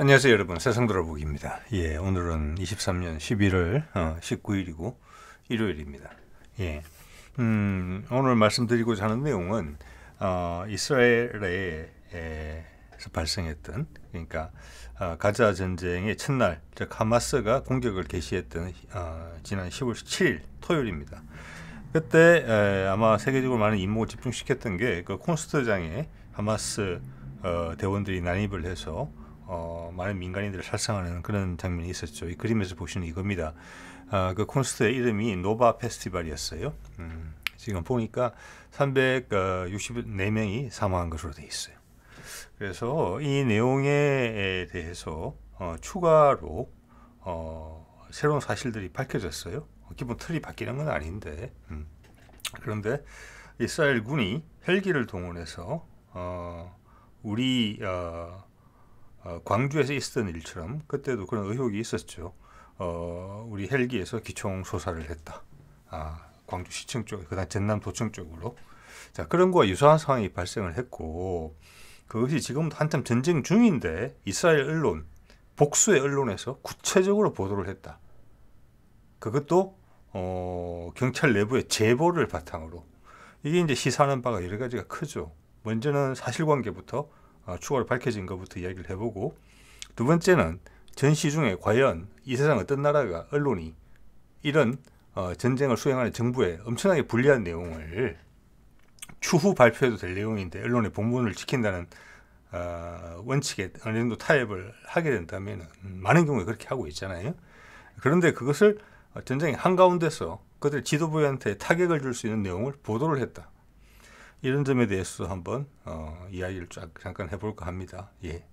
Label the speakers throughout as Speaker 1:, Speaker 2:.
Speaker 1: 안녕하세요 여러분 세상 돌아보기입니다. 예 오늘은 23년 11월 어, 19일이고 일요일입니다. 예 음, 오늘 말씀드리고자 하는 내용은 어, 이스라엘에서 발생했던 그러니까 어, 가자 전쟁의 첫날 즉 하마스가 공격을 개시했던 어, 지난 10월 7일 토요일입니다. 그때 에, 아마 세계적으로 많은 임무를 집중시켰던 게 그 콘서트장에 하마스 어, 대원들이 난입을 해서 어, 많은 민간인들을 살상하는 그런 장면이 있었죠. 이 그림에서 보시는 이겁니다. 아, 그 콘서트의 이름이 노바 페스티벌이었어요. 음, 지금 보니까 364명이 사망한 것으로 돼 있어요. 그래서 이 내용에 대해서 어, 추가로 어, 새로운 사실들이 밝혀졌어요. 기본 틀이 바뀌는 건 아닌데 음. 그런데 이스라엘 군이 헬기를 동원해서 어, 우리 어, 어, 광주에서 있었던 일처럼 그때도 그런 의혹이 있었죠. 어, 우리 헬기에서 기총 소사를 했다. 아, 광주 시청 쪽, 그다음 전남 도청 쪽으로. 자, 그런 거와 유사한 상황이 발생을 했고 그것이 지금도 한참 전쟁 중인데 이스라엘 언론, 복수의 언론에서 구체적으로 보도를 했다. 그것도 어, 경찰 내부의 제보를 바탕으로 이게 이제 시사하는 바가 여러 가지가 크죠. 먼저는 사실관계부터 어, 추가로 밝혀진 것부터 이야기를 해보고 두 번째는 전 시중에 과연 이 세상 어떤 나라가 언론이 이런 어, 전쟁을 수행하는 정부에 엄청나게 불리한 내용을 추후 발표해도 될 내용인데 언론의 본분을 지킨다는 어, 원칙에 어느 정도 타협을 하게 된다면 많은 경우에 그렇게 하고 있잖아요. 그런데 그것을 전쟁의 한가운데서 그들 지도부한테 타격을 줄 수 있는 내용을 보도를 했다. 이런 점에 대해서 한번 어, 이야기를 쫙 잠깐 해볼까 합니다. 예.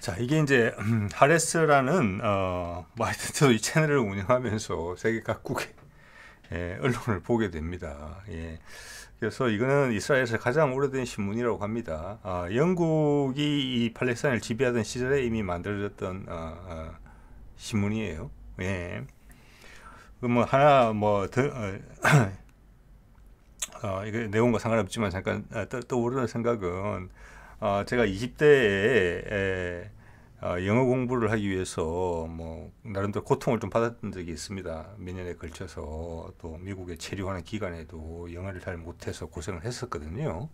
Speaker 1: 자, 이게 이제 음, 하레스라는 어, 마이트도 뭐 이 채널을 운영하면서 세계 각국의 예, 언론을 보게 됩니다. 예. 그래서 이거는 이스라엘에서 가장 오래된 신문이라고 합니다. 아, 영국이 이 팔레스타인을 지배하던 시절에 이미 만들어졌던 아, 아, 신문이에요. 예. 그 뭐 하나 뭐 더, 어, 어, 이거 내용과 상관없지만 잠깐 아, 떠오르는 생각은 어, 제가 20대에 에, 어, 영어 공부를 하기 위해서 뭐 나름대로 고통을 좀 받았던 적이 있습니다. 몇 년에 걸쳐서 또 미국에 체류하는 기간에도 영어를 잘 못해서 고생을 했었거든요.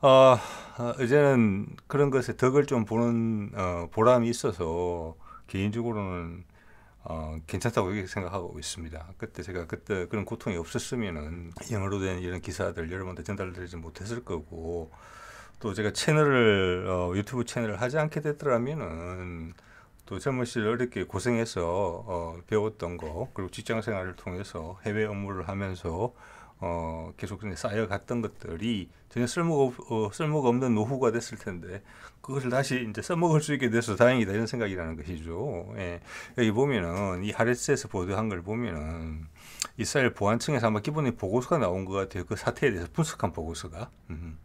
Speaker 1: 아, 어, 이제는 그런 것에 덕을 좀 보는 어, 보람이 있어서 개인적으로는 어, 괜찮다고 이렇게 생각하고 있습니다. 그때 제가 그때 그런 고통이 없었으면은 영어로 된 이런 기사들 여러분들 전달드리지 못했을 거고 또 제가 채널을 어, 유튜브 채널을 하지 않게 됐더라면은 또 젊은 시절 어렵게 고생해서 어, 배웠던 거 그리고 직장 생활을 통해서 해외 업무를 하면서 어, 계속 쌓여갔던 것들이 전혀 쓸모가, 어, 쓸모가 없는 노후가 됐을 텐데 그것을 다시 이제 써먹을 수 있게 돼서 다행이다 이런 생각이라는 것이죠. 예. 여기 보면은 이 하레스에서 보도한 걸 보면은 이스라엘 보안청에서 아마 기본의 보고서가 나온 것 같아요. 그 사태에 대해서 분석한 보고서가. 음.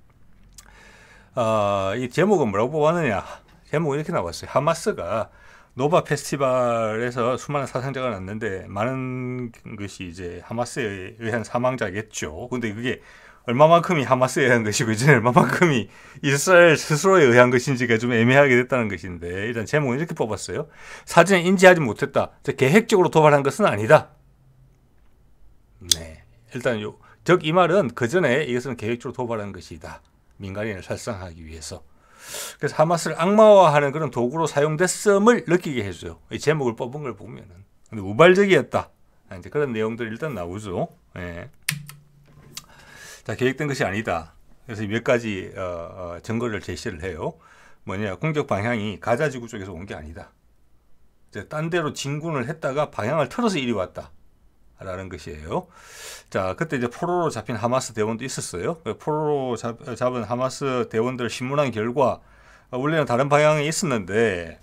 Speaker 1: 아, 이 제목은 뭐라고 보았느냐? 제목은 이렇게 나왔어요. 하마스가 노바 페스티벌에서 수많은 사상자가 났는데 많은 것이 이제 하마스에 의한 사망자겠죠. 근데 그게 얼마만큼이 하마스에 의한 것이고 이제 얼마만큼이 이스라엘 스스로에 의한 것인지가 좀 애매하게 됐다는 것인데 일단 제목은 이렇게 뽑았어요. 사진에 인지하지 못했다. 계획적으로 도발한 것은 아니다. 네. 일단 요, 즉이 말은 그 전에 이것은 계획적으로 도발한 것이다. 민간인을 살상하기 위해서. 그래서 하마스를 악마화하는 그런 도구로 사용됐음을 느끼게 해줘요. 이 제목을 뽑은 걸 보면은 근데 우발적이었다. 아, 이제 그런 내용들이 일단 나오죠. 예. 자 계획된 것이 아니다. 그래서 몇 가지 어, 어, 증거를 제시를 해요. 뭐냐 공격 방향이 가자 지구 쪽에서 온 게 아니다. 이제 딴 데로 진군을 했다가 방향을 틀어서 이리 왔다. 라는 것이에요. 자, 그때 이제 포로로 잡힌 하마스 대원도 있었어요. 그 포로로 잡, 은 하마스 대원들 신문한 결과 어, 원래는 다른 방향에 있었는데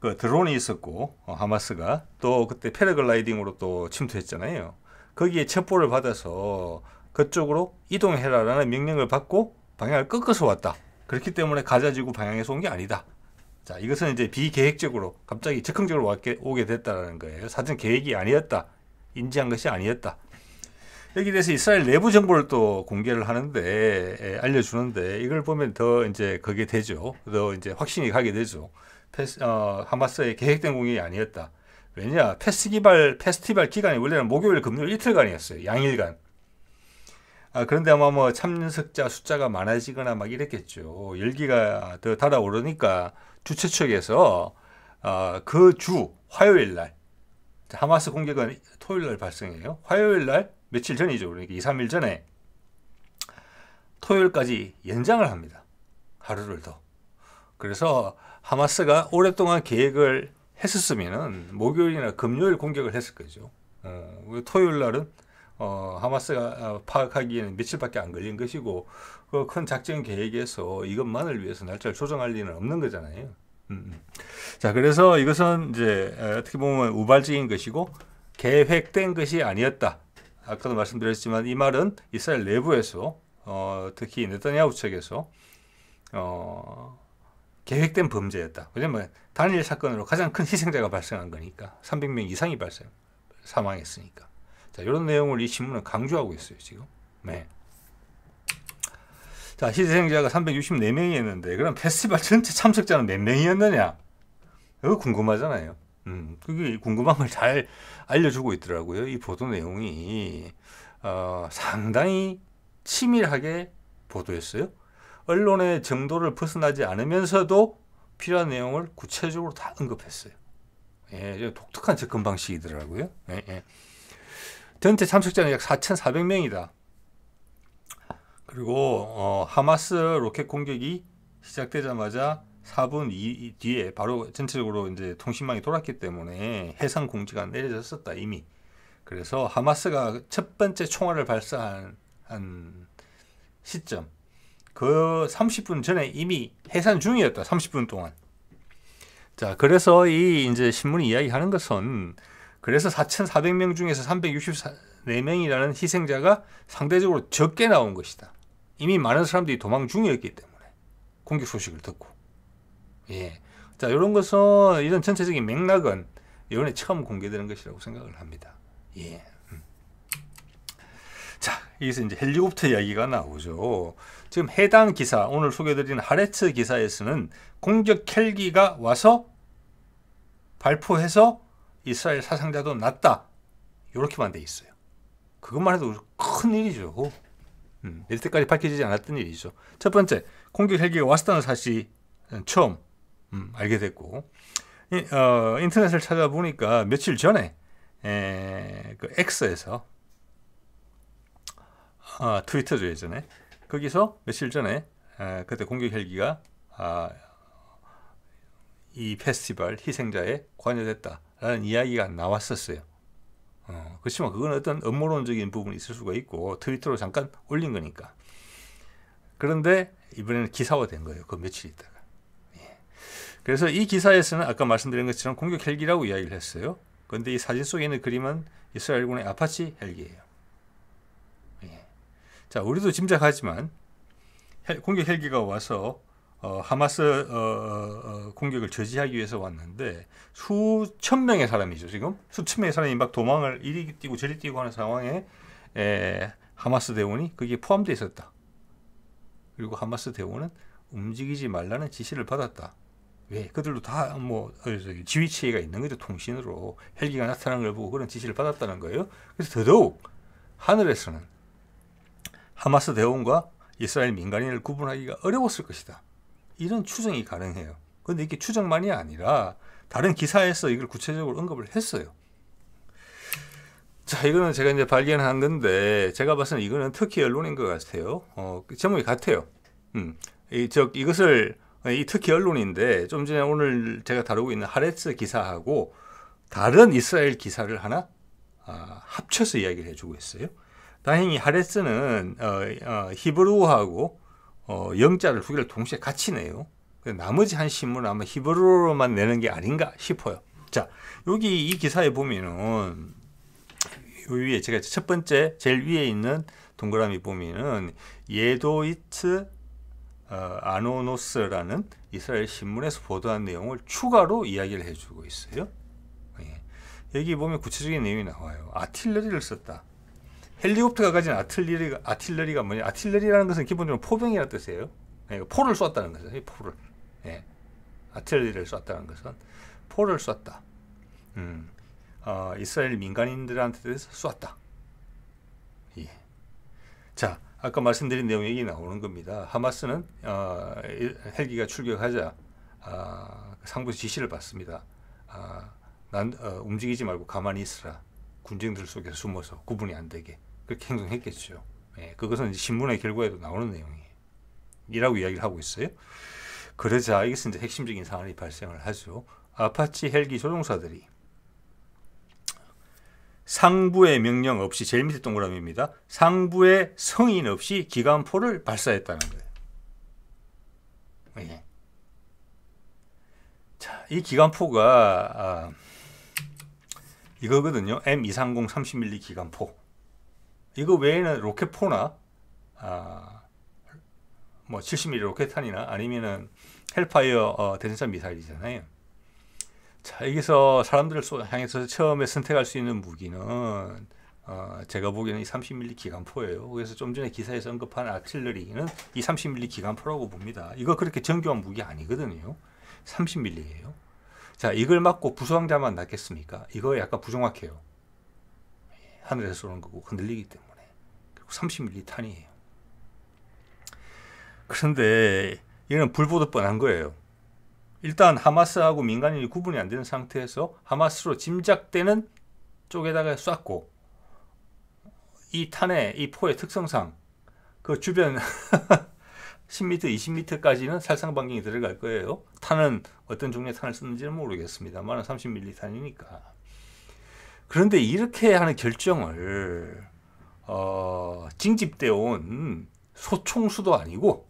Speaker 1: 그 드론이 있었고 어, 하마스가 또 그때 패러글라이딩으로 또 침투했잖아요. 거기에 첩보를 받아서 그쪽으로 이동해라라는 명령을 받고 방향을 꺾어서 왔다. 그렇기 때문에 가자지구 방향에서 온 게 아니다. 자, 이것은 이제 비계획적으로 갑자기 즉흥적으로 왔게, 오게 됐다라는 거예요. 사전 계획이 아니었다. 인지한 것이 아니었다. 여기 대해서 이스라엘 내부 정보를 또 공개를 하는데 에, 예, 알려주는데 이걸 보면 더 이제 그게 되죠. 더 이제 확신이 가게 되죠. 패스, 어, 하마스의 계획된 공격이 아니었다. 왜냐 페스티벌 페스티벌 기간이 원래는 목요일 금요일 이틀간이었어요. 양일간. 아, 그런데 아마 뭐 참석자 숫자가 많아지거나 막 이랬겠죠. 열기가 더 달아오르니까 주최 측에서 어, 아, 그주 화요일 날 하마스 공격은 토요일 날 발생해요. 화요일 날 며칠 전이죠. 그러니까 2, 3일 전에 토요일까지 연장을 합니다. 하루를 더. 그래서 하마스가 오랫동안 계획을 했었으면은 목요일이나 금요일 공격을 했을 거죠. 어, 토요일 날은 어, 하마스가 어, 파악하기에는 며칠밖에 안 걸린 것이고 그 큰 작전 계획에서 이것만을 위해서 날짜를 조정할 리는 없는 거잖아요. 음, 음. 자, 그래서 이것은 이제 어떻게 보면 우발적인 것이고 계획된 것이 아니었다. 아까도 말씀드렸지만 이 말은 이스라엘 내부에서 어, 특히 네타냐후 측에서 어, 계획된 범죄였다. 왜냐면 단일 사건으로 가장 큰 희생자가 발생한 거니까 300명 이상이 발생 사망했으니까. 자, 이런 내용을 이 신문은 강조하고 있어요 지금. 네. 자, 희생자가 364명이었는데 그럼 페스티벌 전체 참석자는 몇 명이었느냐? 이거 궁금하잖아요. 음, 그게 궁금한 걸 잘 알려주고 있더라고요. 이 보도 내용이 어, 상당히 치밀하게 보도했어요. 언론의 정도를 벗어나지 않으면서도 필요한 내용을 구체적으로 다 언급했어요. 예, 독특한 접근 방식이더라고요. 예, 예. 전체 참석자는 약 4,400명이다. 그리고 어, 하마스 로켓 공격이 시작되자마자 4분 이, 이 뒤에 바로 전체적으로 이제 통신망이 돌았기 때문에 해상 공지가 내려졌었다 이미. 그래서 하마스가 첫 번째 총알을 발사한 한 시점 그 30분 전에 이미 해산 중이었다. 30분 동안. 자, 그래서 이 이제 신문이 이야기하는 것은 그래서 4,400명 중에서 364명이라는 희생자가 상대적으로 적게 나온 것이다. 이미 많은 사람들이 도망 중이었기 때문에 공격 소식을 듣고 예. 자 이런 것은 이런 전체적인 맥락은 이번에 처음 공개되는 것이라고 생각을 합니다. 예. 음. 자, 여기서 이제 헬리콥터 이야기가 나오죠. 지금 해당 기사, 오늘 소개드린 하레츠 기사에서는 공격 헬기가 와서 발포해서 이스라엘 사상자도 났다. 이렇게만 돼 있어요. 그것만 해도 큰 일이죠. 음, 이때까지 밝혀지지 않았던 일이죠. 첫 번째, 공격 헬기가 왔었다는 사실 처음 음, 알게 됐고 이, 어, 인터넷을 찾아보니까 며칠 전에 에, 그 X에서 아, 트위터죠 예전에 거기서 며칠 전에 에, 그때 공격 헬기가 아, 이 페스티벌 희생자에 관여됐다라는 이야기가 나왔었어요. 어, 그렇지만 그건 어떤 음모론적인 부분이 있을 수가 있고 트위터로 잠깐 올린 거니까. 그런데 이번에는 기사화된 거예요. 그 며칠 있다가. 예. 그래서 이 기사에서는 아까 말씀드린 것처럼 공격 헬기라고 이야기를 했어요. 그런데 이 사진 속에 있는 그림은 이스라엘군의 아파치 헬기예요. 예. 자, 우리도 짐작하지만 헬, 공격 헬기가 와서 어, 하마스 어, 어, 어, 공격을 저지하기 위해서 왔는데 수천 명의 사람이죠 지금 수천 명의 사람이 막 도망을 이리 뛰고 저리 뛰고 하는 상황에 에, 하마스 대원이 거기에 포함되어 있었다. 그리고 하마스 대원은 움직이지 말라는 지시를 받았다. 왜? 그들도 다뭐 어, 지휘체계가 있는 거죠. 통신으로 헬기가 나타나는걸 보고 그런 지시를 받았다는 거예요. 그래서 더더욱 하늘에서는 하마스 대원과 이스라엘 민간인을 구분하기가 어려웠을 것이다. 이런 추정이 가능해요. 그런데 이게 추정만이 아니라 다른 기사에서 이걸 구체적으로 언급을 했어요. 자, 이거는 제가 이제 발견한 건데 제가 봤을 때 이거는 터키 언론인 것 같아요. 어, 그 제목이 같아요. 음, 이, 즉 이것을 이 터키 언론인데 좀 전에 오늘 제가 다루고 있는 하레츠 기사하고 다른 이스라엘 기사를 하나 아, 합쳐서 이야기를 해주고 있어요. 다행히 하레스는 어, 어, 히브루어하고 어, 영자를 두 개를 동시에 같이 내요. 나머지 한 신문은 아마 히브리로만 내는 게 아닌가 싶어요. 자, 여기 이 기사에 보면은 요 위에 제가 첫 번째 제일 위에 있는 동그라미 보면은 예도이트 어, 아노노스라는 이스라엘 신문에서 보도한 내용을 추가로 이야기를 해주고 있어요. 예. 여기 보면 구체적인 내용이 나와요. 아틸러리를 썼다. 헬리콥터가 가진 아틀리리가, 아틸러리가 뭐냐? 아틸러리라는 것은 기본적으로 포병이라는 뜻이에요. 예, 포를 쐈다는 거죠. 포를. 예. 아틀러리를 쐈다는 것은 포를 쐈다. 음. 어, 이스라엘 민간인들한테 쐈다. 예. 자, 아까 말씀드린 내용 얘기 나오는 겁니다. 하마스는 어, 헬기가 출격하자 어, 상부 지시를 받습니다. 아, 난 어, 움직이지 말고 가만히 있으라. 군쟁들 속에 서 숨어서 구분이 안 되게. 그렇게 행동했겠죠. 예, 그것은 신문의 결과에도 나오는 내용이라고 이야기를 하고 있어요. 그러자 이것은 이제 핵심적인 사안이 발생을 하죠. 아파치 헬기 조종사들이 상부의 명령 없이 제일 밑에 동그라미입니다. 상부의 성인 없이 기관포를 발사했다는 거예요. 예. 자, 이 기관포가 아, 이거거든요. M230 31 기관포. 이거 외에는 로켓포나 아, 뭐 70mm 로켓탄이나 아니면은 헬파이어 어, 대전차 미사일이잖아요. 자 여기서 사람들을 향해서 처음에 선택할 수 있는 무기는 어, 제가 보기에는 이 30mm 기관포예요. 그래서 좀 전에 기사에서 언급한 아틀러리는 이 30mm 기관포라고 봅니다. 이거 그렇게 정교한 무기 아니거든요. 30mm예요. 자 이걸 맞고 부상자만 낫겠습니까? 이거 약간 부정확해요. 하늘에서 오는 거고 흔들리기 때문에. 312탄이에요. 0 그런데 이거는 불보듯 뻔한 거예요. 일단 하마스하고 민간인이 구분이 안 되는 상태에서 하마스로 짐작되는 쪽에다가 쐈고 이 탄의 이 포의 특성상 그 주변 10m, 20m까지는 살상반경이 들어갈 거예요. 탄은 어떤 종류의 탄을 쓰는지는 모르겠습니다만 30mm 탄이니까. 그런데 이렇게 하는 결정을 어, 징집되어 온 소총수도 아니고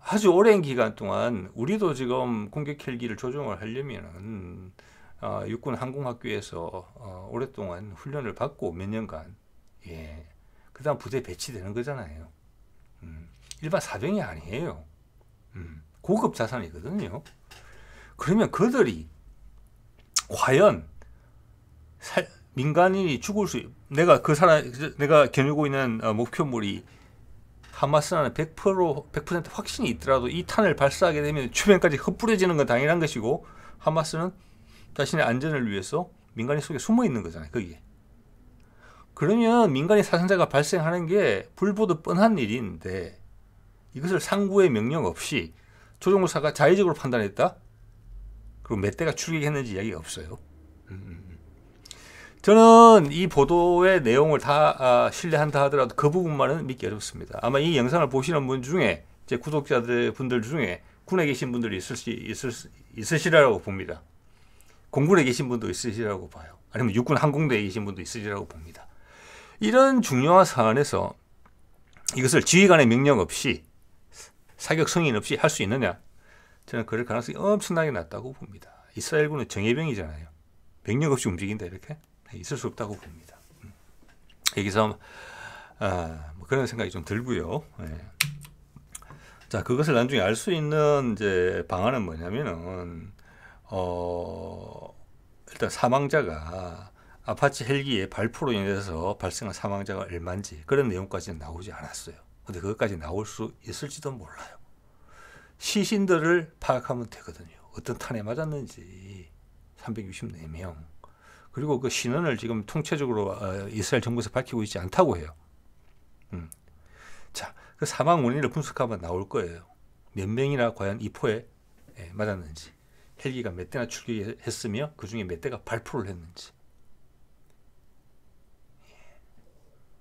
Speaker 1: 아주 오랜 기간 동안 우리도 지금 공격 헬기를 조종을 하려면은 어, 육군 항공학교에서 어, 오랫동안 훈련을 받고 몇 년간 예. 그다음 부대 배치되는 거잖아요. 음, 일반 사병이 아니에요. 음, 고급 자산이거든요. 그러면 그들이 과연 살, 민간인이 죽을 수 내가 그 사람 내가 겨누고 있는 어, 목표물이 하마스라는 100% 100% 확신이 있더라도 이 탄을 발사하게 되면 주변까지 흩뿌려지는 건 당연한 것이고 하마스는 자신의 안전을 위해서 민간인 속에 숨어 있는 거잖아요. 거기에. 그러면 민간인 사상자가 발생하는 게 불보듯 뻔한 일인데 이것을 상부의 명령 없이 조종사가 자의적으로 판단했다? 그럼몇 대가 출격했는지 이야기가 없어요. 음. 음. 저는 이 보도의 내용을 다 아, 신뢰한다 하더라도 그 부분만은 믿기 어렵습니다. 아마 이 영상을 보시는 분 중에 제 구독자들 분들 중에 군에 계신 분들이 있을 수 있을 있으시라고 봅니다. 공군에 계신 분도 있으시라고 봐요. 아니면 육군 항공대에 계신 분도 있으시라고 봅니다. 이런 중요한 사안에서 이것을 지휘관의 명령 없이 사격 승인 없이 할 수 있느냐? 저는 그럴 가능성이 엄청나게 낮다고 봅니다. 이스라엘군은 정예병이잖아요. 명령 없이 움직인다 이렇게. 네, 있을 수 없다고 봅니다. 음. 여기서 아, 뭐 그런 생각이 좀 들고요. 예. 자, 그것을 나중에 알 수 있는 이제 방안은 뭐냐면은 어, 일단 사망자가 아파치 헬기의 발포로 인해서 발생한 사망자가 얼마인지 그런 내용까지는 나오지 않았어요. 근데 그것까지 나올 수 있을지도 몰라요. 시신들을 파악하면 되거든요. 어떤 탄에 맞았는지 364명 그리고 그 신원을 지금 통체적으로 어, 이스라엘 정부에서 밝히고 있지 않다고 해요. 음. 자, 그 사망 원인을 분석하면 나올 거예요. 몇 명이나 과연 이포에 예, 맞았는지, 헬기가 몇 대나 출격했으며 그 중에 몇 대가 발포를 했는지. 예.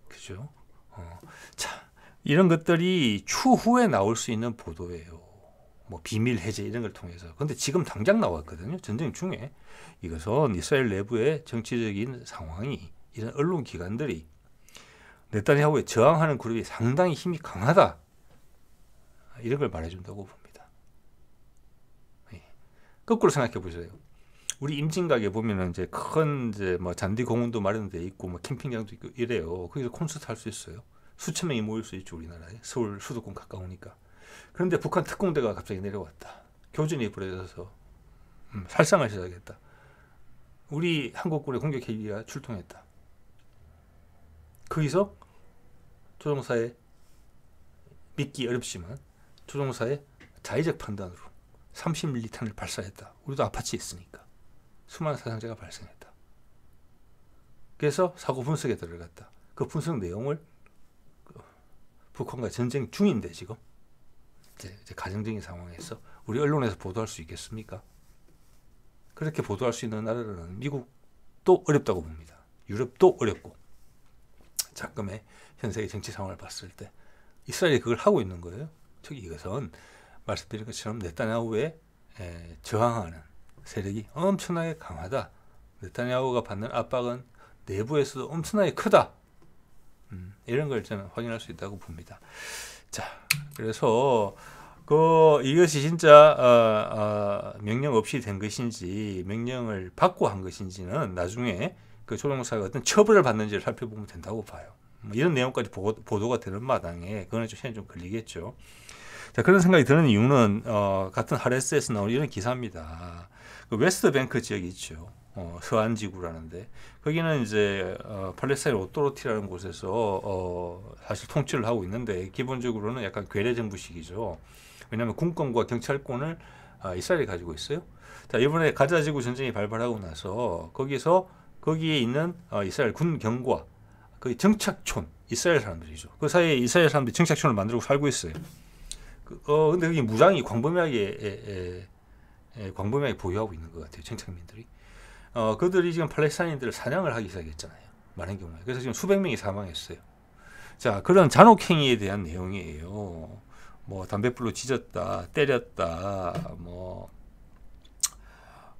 Speaker 1: 그죠? 어. 자, 이런 것들이 추후에 나올 수 있는 보도예요. 뭐 비밀 해제 이런 걸 통해서. 근데 지금 당장 나왔거든요. 전쟁 중에. 이것은 이스라엘 내부의 정치적인 상황이 이런 언론 기관들이 네타냐후에 저항하는 그룹이 상당히 힘이 강하다. 이런 걸 말해준다고 봅니다. 예. 거꾸로 생각해 보세요. 우리 임진각에 보면은 이제 큰 이제 뭐 잔디 공원도 마련돼 있고 뭐 캠핑장도 있고 이래요. 거기서 콘서트 할 수 있어요. 수천 명이 모일 수 있죠 우리나라에 서울 수도권 가까우니까. 그런데 북한 특공대가 갑자기 내려왔다. 교전이 벌어져서 음, 살상을 시작했다. 우리 한국군의 공격 기가 출동했다. 거기서 조종사의 믿기 어렵지만 조종사의 자의적 판단으로 30mm탄을 발사했다. 우리도 아파치 있으니까 수많은 사상자가 발생했다. 그래서 사고 분석에 들어갔다. 그 분석 내용을 북한과 전쟁 중인데 지금 이제, 이제 가정적인 상황에서 우리 언론에서 보도할 수 있겠습니까? 그렇게 보도할 수 있는 나라는 미국도 어렵다고 봅니다. 유럽도 어렵고 작금의 현 세계 정치 상황을 봤을 때 이스라엘이 그걸 하고 있는 거예요. 즉 이것은 말씀드린 것처럼 네타냐후에 저항하는 세력이 엄청나게 강하다. 네타냐후가 받는 압박은 내부에서도 엄청나게 크다. 음, 이런 걸 저는 확인할 수 있다고 봅니다. 자, 그래서 그 이것이 진짜 어, 어, 명령 없이 된 것인지 명령을 받고 한 것인지는 나중에 그 조종사가 어떤 처벌을 받는지를 살펴보면 된다고 봐요. 뭐 이런 내용까지 보도, 가 되는 마당에 그거는 좀 시간이 좀 걸리겠죠. 자 그런 생각이 드는 이유는 어, 같은 하레스에서 나온 이런 기사입니다. 그 웨스트뱅크 지역이 있죠. 어, 서안지구라는데 거기는 이제 어, 팔레스타인 오토로티라는 곳에서 어, 사실 통치를 하고 있는데 기본적으로는 약간 괴뢰 정부식이죠. 왜냐하면 군권과 경찰권을 아, 이스라엘이 가지고 있어요. 자 이번에 가자지구 전쟁이 발발하고 나서 거기서 거기에 있는 어, 이스라엘 군 경과 그 정착촌 이스라엘 사람들이죠. 그 사이에 이스라엘 사람들이 정착촌을 만들고 살고 있어요. 그, 어 근데 그게 무장이 광범위하게 에, 에, 에, 광범위하게 보유하고 있는 것 같아요. 정착민들이. 어, 그들이 지금 팔레스타인들을 사냥을 하기 시작했잖아요. 많은 경우에. 그래서 지금 수백 명이 사망했어요. 자, 그런 잔혹행위에 대한 내용이에요. 뭐, 담배불로 찢었다, 때렸다, 뭐,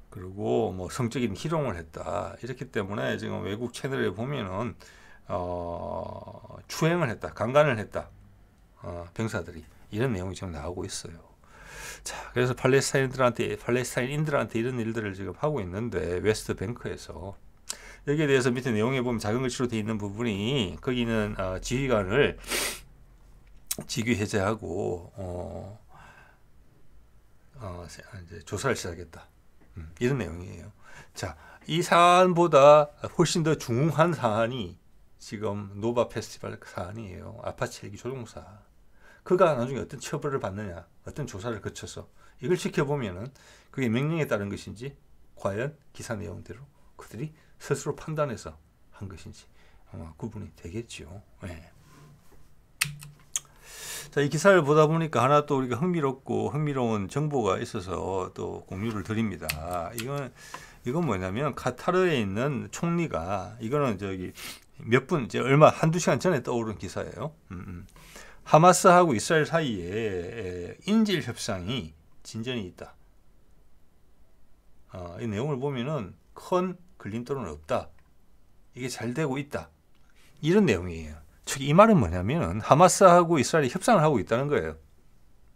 Speaker 1: 그리고 뭐 성적인 희롱을 했다. 이렇기 때문에 지금 외국 채널에 보면은, 어, 추행을 했다, 강간을 했다. 어, 병사들이. 이런 내용이 지금 나오고 있어요. 자, 그래서 팔레스타인들한테 팔레스타인인들한테 이런 일들을 지금 하고 있는데 웨스트 뱅크에서 여기에 대해서 밑에 내용에 보면 작은 글씨로 되어 있는 부분이 거기는 어, 지휘관을 지휘 해제하고 어, 어, 아, 이제 조사를 시작했다. 음, 이런 내용이에요. 자, 이 사안보다 훨씬 더 중한 사안이 지금 노바 페스티벌 사안이에요. 아파치 헬기 조종사. 그가 나중에 어떤 처벌을 받느냐, 어떤 조사를 거쳐서 이걸 지켜보면은 그게 명령에 따른 것인지 과연 기사 내용대로 그들이 스스로 판단해서 한 것인지 아마 구분이 되겠지요. 네. 자, 이 기사를 보다 보니까 하나 또 우리가 흥미롭고 흥미로운 정보가 있어서 또 공유를 드립니다. 이건 이건 뭐냐면 카타르에 있는 총리가 이거는 저기 몇 분, 이제 얼마 한두 시간 전에 떠오른 기사예요. 음, 음. 하마스하고 이스라엘 사이에 인질 협상이 진전이 있다. 어, 이 내용을 보면은 큰 걸림돌은 없다. 이게 잘 되고 있다. 이런 내용이에요. 즉 이 말은 뭐냐면은 하마스하고 이스라엘이 협상을 하고 있다는 거예요.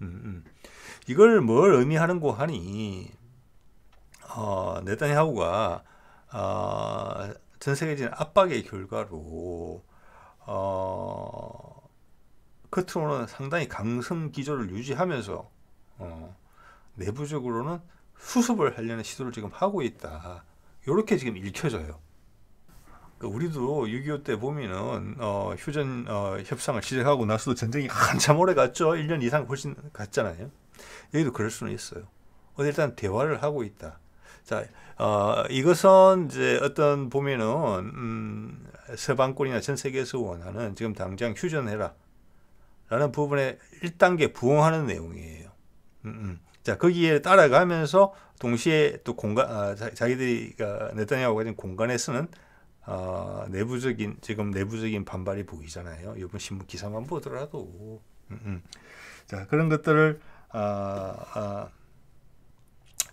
Speaker 1: 음, 음. 이걸 뭘 의미하는고 하니 어, 네타냐후가 어, 전 세계적인 압박의 결과로 어, 끝으로는 그 상당히 강성 기조를 유지하면서 어, 내부적으로는 수습을 하려는 시도를 지금 하고 있다. 이렇게 지금 읽혀져요. 그러니까 우리도 6.25 때 보면은 어, 휴전 어, 협상을 시작하고 나서도 전쟁이 한참 오래 갔죠. 1년 이상 훨씬 갔잖아요. 여기도 그럴 수는 있어요. 어, 일단 대화를 하고 있다. 자, 어, 이것은 이제 어떤 보면은 음, 서방권이나 전 세계에서 원하는 지금 당장 휴전해라. 라는 부분에 1단계 부응하는 내용이에요. 음, 음. 자, 거기에 따라가면서 동시에 또 공간, 아, 자, 기들이 아, 네타냐후가 지 공간에 쓰는 아, 내부적인, 지금 내부적인 반발이 보이잖아요. 이번 신문 기사만 보더라도. 음, 음. 자, 그런 것들을, 아, 아,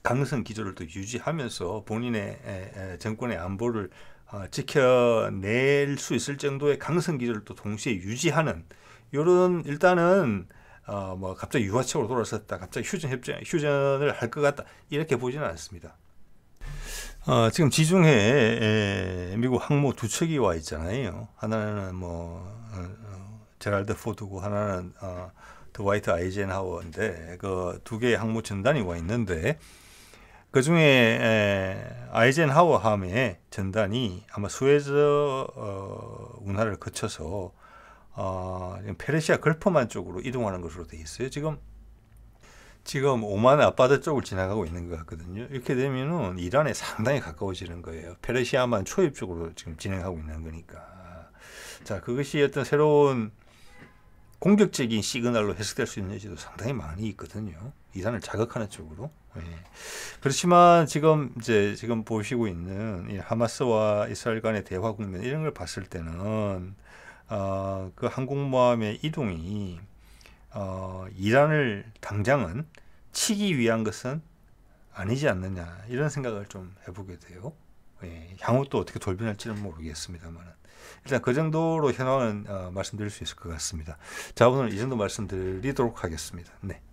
Speaker 1: 강성 기조를 또 유지하면서 본인의 에, 에, 정권의 안보를 어, 지켜낼 수 있을 정도의 강성 기조를 또 동시에 유지하는 요런 일단은 어뭐 갑자기 유화책으로 돌아섰다 갑자기 휴전 협정 휴전을 할 것 같다 이렇게 보지는 않습니다. 어, 지금 지중해 미국 항모 두 척이 와 있잖아요. 하나는 뭐 어, 어 제랄드 포드고 하나는 어, 드와이트 아이젠하워인데 그 두 개의 항모 전단이 와 있는데 그중 에, 아이젠하워 함의 전단이 아마 수에즈 어, 운하를 거쳐서 어, 페르시아 걸프만 쪽으로 이동하는 것으로 되어 있어요. 지금 지금 오만 의 앞바다 쪽을 지나가고 있는 것 같거든요. 이렇게 되면은 이란에 상당히 가까워지는 거예요. 페르시아만 초입 쪽으로 지금 진행하고 있는 거니까. 자, 그것이 어떤 새로운 공격적인 시그널로 해석될 수 있는 여지도 상당히 많이 있거든요. 이란을 자극하는 쪽으로. 예. 그렇지만 지금 이제 지금 보시고 있는 이 하마스와 이스라엘 간의 대화 국면 이런 걸 봤을 때는 어, 그 항공모함의 이동이 어, 이란을 당장은 치기 위한 것은 아니지 않느냐 이런 생각을 좀 해보게 돼요. 예, 향후 또 어떻게 돌변할지는 모르겠습니다만 일단 그 정도로 현황은 어, 말씀드릴 수 있을 것 같습니다. 자 오늘 이 정도 말씀드리도록 하겠습니다. 네.